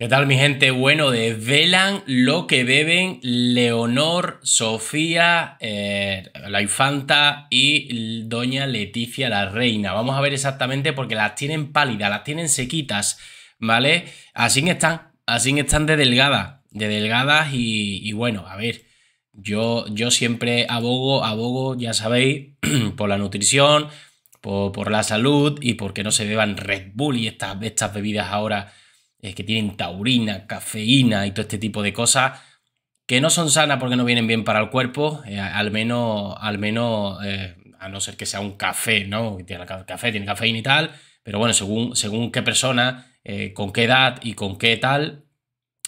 ¿Qué tal mi gente? Bueno, desvelan lo que beben Leonor, Sofía, eh, la infanta y doña Leticia, la reina. Vamos a ver exactamente porque las tienen pálidas, las tienen sequitas, ¿vale? Así están, así están de delgadas, de delgadas y, bueno, a ver, yo, yo siempre abogo, abogo, ya sabéis, por la nutrición, por, la salud y porque no se beban Red Bull y estas, estas bebidas ahora es eh, que tienen taurina, cafeína y todo este tipo de cosas que no son sanas porque no vienen bien para el cuerpo, eh, al menos, al menos eh, a no ser que sea un café, ¿no? Tiene café, tiene cafeína y tal, pero bueno, según, según qué persona, con qué edad y con qué tal,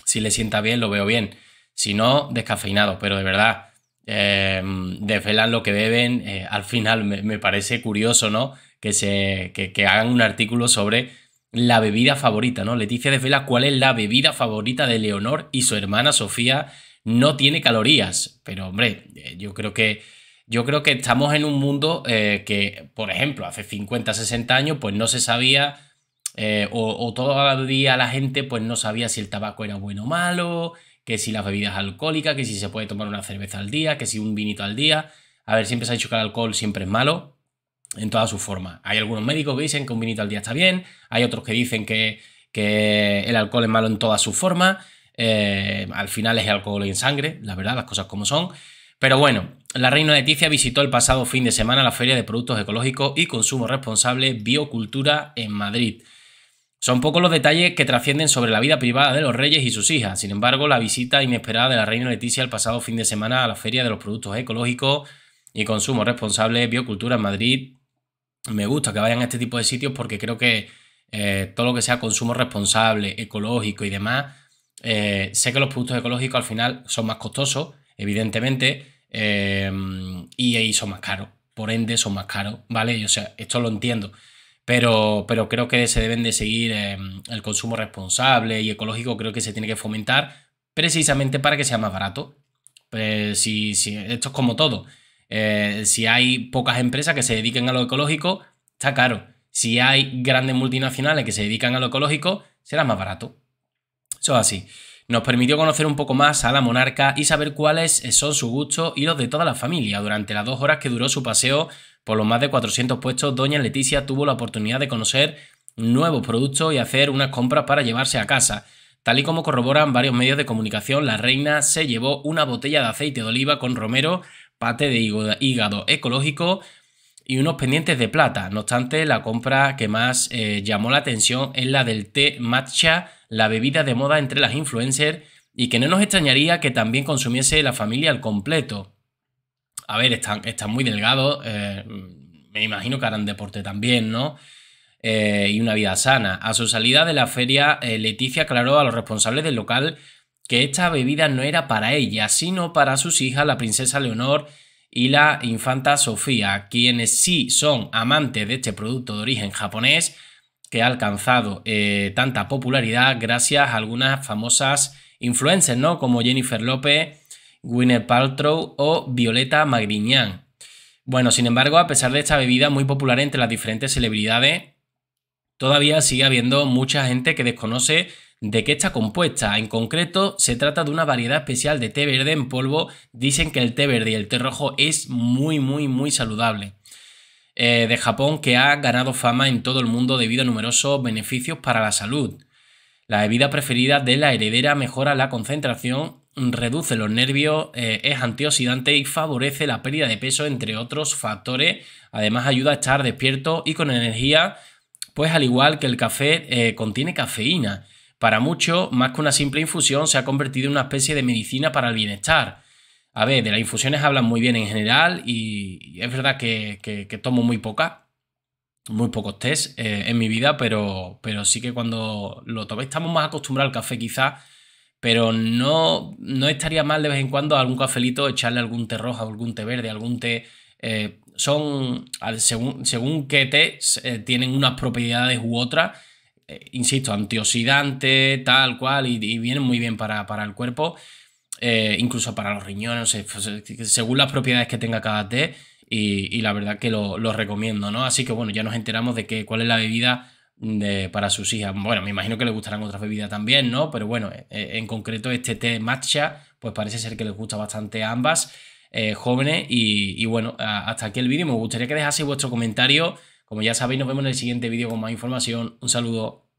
si le sienta bien, lo veo bien. Si no, descafeinado, pero de verdad, eh, desvelan lo que beben. al final me, parece curioso, ¿no? Que, se, que hagan un artículo sobre la bebida favorita, ¿no? Leticia desvela cuál es la bebida favorita de Leonor y su hermana Sofía no tiene calorías. Pero, hombre, eh, yo creo que. Yo creo que estamos en un mundo eh, que, por ejemplo, hace 50, 60 años, pues no se sabía, o eh, o, o, todavía la gente, pues no sabía si el tabaco era bueno o malo, que si las bebidas alcohólicas, que si se puede tomar una cerveza al día, que si un vinito al día. A ver, siempre se ha dicho que el alcohol siempre es malo en toda su forma. Hay algunos médicos que dicen que un vinito al día está bien, hay otros que dicen que, que el alcohol es malo en toda su forma. Eh, al final es el alcohol en sangre, la verdad, las cosas como son. Pero bueno, la reina Leticia visitó el pasado fin de semana la Feria de Productos Ecológicos y Consumo Responsable Biocultura en Madrid. Son pocos los detalles que trascienden sobre la vida privada de los reyes y sus hijas. Sin embargo, la visita inesperada de la reina Leticia el pasado fin de semana a la Feria de los Productos Ecológicos y Consumo Responsable Biocultura en Madrid me gusta que vayan a este tipo de sitios porque creo que eh, todo lo que sea consumo responsable, ecológico y demás, eh, sé que los productos ecológicos al final son más costosos, evidentemente, eh, y ahí son más caros. Por ende, son más caros, ¿vale? o sea, esto lo entiendo. Pero, pero creo que se deben de seguir el consumo responsable y ecológico, creo que se tiene que fomentar precisamente para que sea más barato. Pues si, si, esto es como todo. Eh, si hay pocas empresas que se dediquen a lo ecológico, está caro. Si hay grandes multinacionales que se dedican a lo ecológico, será más barato. Eso es así. Nos permitió conocer un poco más a la monarca y saber cuáles son sus gustos y los de toda la familia. Durante las dos horas que duró su paseo por los más de 400 puestos, doña Leticia tuvo la oportunidad de conocer nuevos productos y hacer unas compras para llevarse a casa. Tal y como corroboran varios medios de comunicación, la reina se llevó una botella de aceite de oliva con romero pate de hígado ecológico y unos pendientes de plata. No obstante, la compra que más eh, llamó la atención es la del té matcha, la bebida de moda entre las influencers y que no nos extrañaría que también consumiese la familia al completo. A ver, están, están muy delgados, eh, me imagino que harán deporte también, ¿no? Eh, y una vida sana. A su salida de la feria, Leticia aclaró a los responsables del local que esta bebida no era para ella, sino para sus hijas, la princesa Leonor y la infanta Sofía, quienes sí son amantes de este producto de origen japonés que ha alcanzado eh, tanta popularidad gracias a algunas famosas influencias ¿no? Como Jennifer López, Gwyneth Paltrow o Violeta Magriñán. Bueno, sin embargo, a pesar de esta bebida muy popular entre las diferentes celebridades, todavía sigue habiendo mucha gente que desconoce de qué está compuesta. En concreto, se trata de una variedad especial de té verde en polvo. Dicen que el té verde y el té rojo es muy, muy, muy saludable. Eh, de Japón que ha ganado fama en todo el mundo debido a numerosos beneficios para la salud. La bebida preferida de la heredera mejora la concentración, reduce los nervios, eh, es antioxidante y favorece la pérdida de peso, entre otros factores. Además, ayuda a estar despierto y con energía, pues al igual que el café, eh, contiene cafeína. Para muchos, más que una simple infusión, se ha convertido en una especie de medicina para el bienestar. A ver, de las infusiones hablan muy bien en general y es verdad que, tomo muy poca, muy pocos test eh, en mi vida, pero, pero sí que cuando lo tomé estamos más acostumbrados al café quizás, pero no, no estaría mal de vez en cuando a algún cafelito echarle algún té rojo, algún té verde, algún té... Eh, son, según, según qué té, eh, tienen unas propiedades u otras eh, insisto, antioxidante, tal cual, y, viene muy bien para, para el cuerpo, eh, incluso para los riñones, eh, pues, según las propiedades que tenga cada té, y, la verdad que lo, recomiendo, ¿no? Así que bueno, ya nos enteramos de que, cuál es la bebida mm, para sus hijas. Bueno, me imagino que les gustarán otras bebidas también, ¿no? Pero bueno, en concreto este té matcha, pues parece ser que les gusta bastante a ambas. jóvenes y, bueno, hasta aquí el vídeo. Me gustaría que dejase vuestro comentario como ya sabéis, nos vemos en el siguiente vídeo con más información. Un saludo.